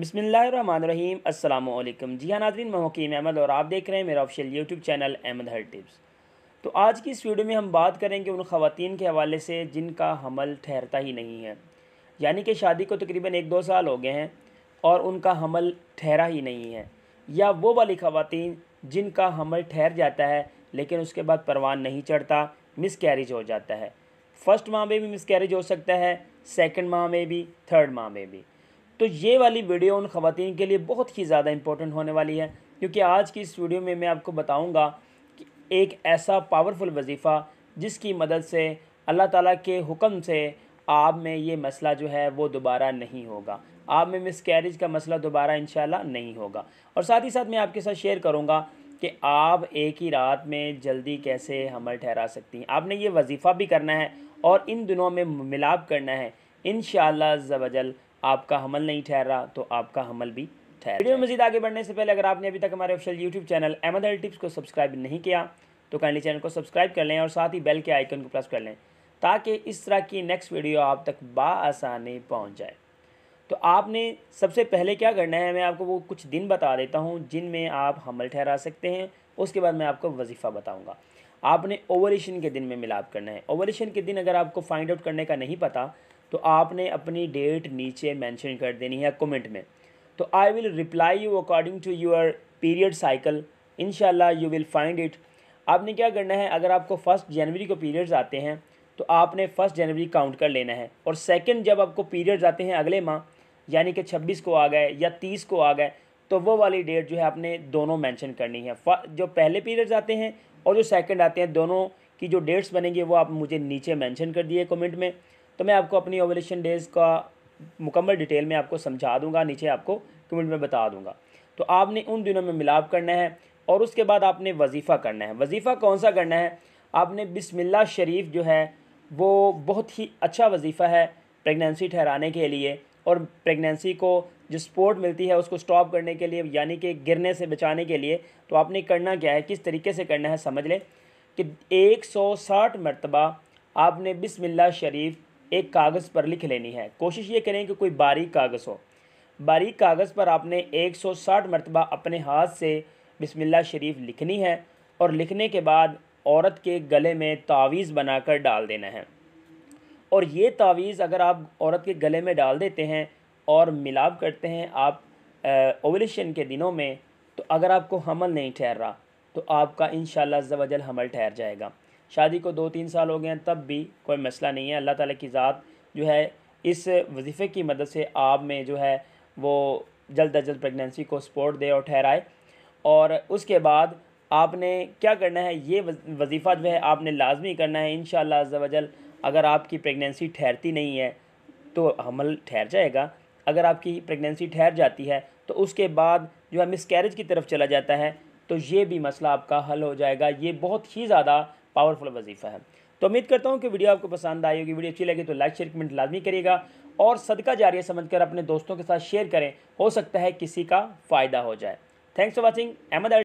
बसमीम अल्लाम जी हाँ नादरीन मैं हकीम अहमद और आप देख रहे हैं मेरा ऑफिशियल यूट्यूब चैनल अहमद हर टिप्स तो आज की इस वीडियो में हम बात करेंगे उन खातन के हवाले से जिनका हमल ठहरता ही नहीं है यानी कि शादी को तकरीबन एक दो साल हो गए हैं और उनका हमल ठहरा ही नहीं है या वो वाली ख़वान जिनका हमल ठहर जाता है लेकिन उसके बाद परवान नहीं चढ़ता मिस कैरिज हो जाता है फ़र्स्ट माह में भी मिस कैरिज हो सकता है सेकेंड माह में भी थर्ड माह में भी तो ये वाली वीडियो उन खातन के लिए बहुत ही ज़्यादा इंपॉर्टेंट होने वाली है क्योंकि आज की इस वीडियो में मैं आपको बताऊँगा कि एक ऐसा पावरफुल वजीफ़ा जिसकी मदद से अल्लाह ताला के हुक्म से आप में ये मसला जो है वो दोबारा नहीं होगा आप में मिस कैरेज का मसला दोबारा इन नहीं होगा और साथ ही साथ मैं आपके साथ शेयर करूँगा कि आप एक ही रात में जल्दी कैसे हमल ठहरा सकती हैं आपने ये वजीफ़ा भी करना है और इन दिनों में मिलाप करना है इन शजल आपका हमल नहीं ठहर रहा तो आपका हमल भी ठहर वीडियो में मजीद आगे बढ़ने से पहले अगर आपने अभी तक हमारे official YouTube channel Ahmad Al tips को सब्सक्राइब नहीं किया तो कैंडी चैनल को सब्सक्राइब कर लें और साथ ही बेल के आइकन को प्रेस कर लें ताकि इस तरह की नेक्स्ट वीडियो आप तक बासानी पहुँच जाए तो आपने सबसे पहले क्या करना है मैं आपको वो कुछ दिन बता देता हूँ जिनमें आप हमल ठहरा सकते हैं उसके बाद मैं आपको वजीफ़ा बताऊँगा आपने ओवरेशन के दिन में मिलाप करना है ओवरेशन के दिन अगर आपको फाइंड आउट करने का नहीं पता तो आपने अपनी डेट नीचे मेंशन कर देनी है कमेंट में तो I will reply you according to your period cycle in you will find it आपने क्या करना है अगर आपको फर्स्ट जनवरी को पीरियड्स आते हैं तो आपने फर्स्ट जनवरी काउंट कर लेना है और सेकंड जब आपको पीरियड्स आते हैं अगले माह यानी कि 26 को आ गए या 30 को आ गए तो वो वाली डेट जो है आपने दोनों मेंशन करनी है जो पहले पीरियड्स आते हैं और जो सेकंड आते हैं दोनों की जो डेट्स बनेंगी वो आप मुझे नीचे मेंशन कर दिए कमेंट में तो मैं आपको अपनी ओवलेशन डेज़ का मुकम्मल डिटेल में आपको समझा दूंगा नीचे आपको कमेंट में बता दूंगा तो आपने उन दिनों में मिलाप करना है और उसके बाद आपने वजीफ़ा करना है वजीफ़ा कौन सा करना है आपने बिसमिल्ला शरीफ जो है वो बहुत ही अच्छा वजीफ़ा है प्रेगनेंसी ठहराने के लिए और प्रेगनेंसी को जो सपोर्ट मिलती है उसको स्टॉप करने के लिए यानी कि गिरने से बचाने के लिए तो आपने करना क्या है किस तरीके से करना है समझ लें कि 160 मरतबा आपने बिसमिल्ला शरीफ एक कागज़ पर लिख लेनी है कोशिश ये करें कि कोई बारीक कागज़ हो बारीक कागज़ पर आपने 160 मरतबा अपने हाथ से बिस्मिल्लाह शरीफ लिखनी है और लिखने के बाद औरत के गले में तावीज़ बनाकर डाल देना है और ये तावीज़ अगर आप औरत के गले में डाल देते हैं और मिलाप करते हैं आप ओवलेशन के दिनों में तो अगर आपको हमल नहीं ठहर रहा तो आपका इन शजल हमल ठहर जाएगा शादी को दो तीन साल हो गए हैं तब भी कोई मसला नहीं है अल्लाह ताला की ज़ात जो है इस वजीफ़े की मदद से आप में जो है वो जल्द अज्द प्रेगनेंसी को सपोर्ट दे और ठहराए और उसके बाद आपने क्या करना है ये वजीफ़ा जो है आपने लाजमी करना है इन शजल अगर आपकी प्रेगनेंसी ठहरती नहीं है तो हमल ठहर जाएगा अगर आपकी प्रेगनेंसी ठहर जाती है तो उसके बाद जो है मिसकैरेज की तरफ चला जाता है तो ये भी मसला आपका हल हो जाएगा ये बहुत ही ज़्यादा पावरफुल वजीफ़ा है तो उम्मीद करता हूँ कि वीडियो आपको पसंद आई होगी वीडियो अच्छी लगी तो लाइक शेयर कमेंट लाजमी करिएगा और सदका समझ समझकर अपने दोस्तों के साथ शेयर करें हो सकता है किसी का फ़ायदा हो जाए थैंक्स फॉर वॉचिंग अहमद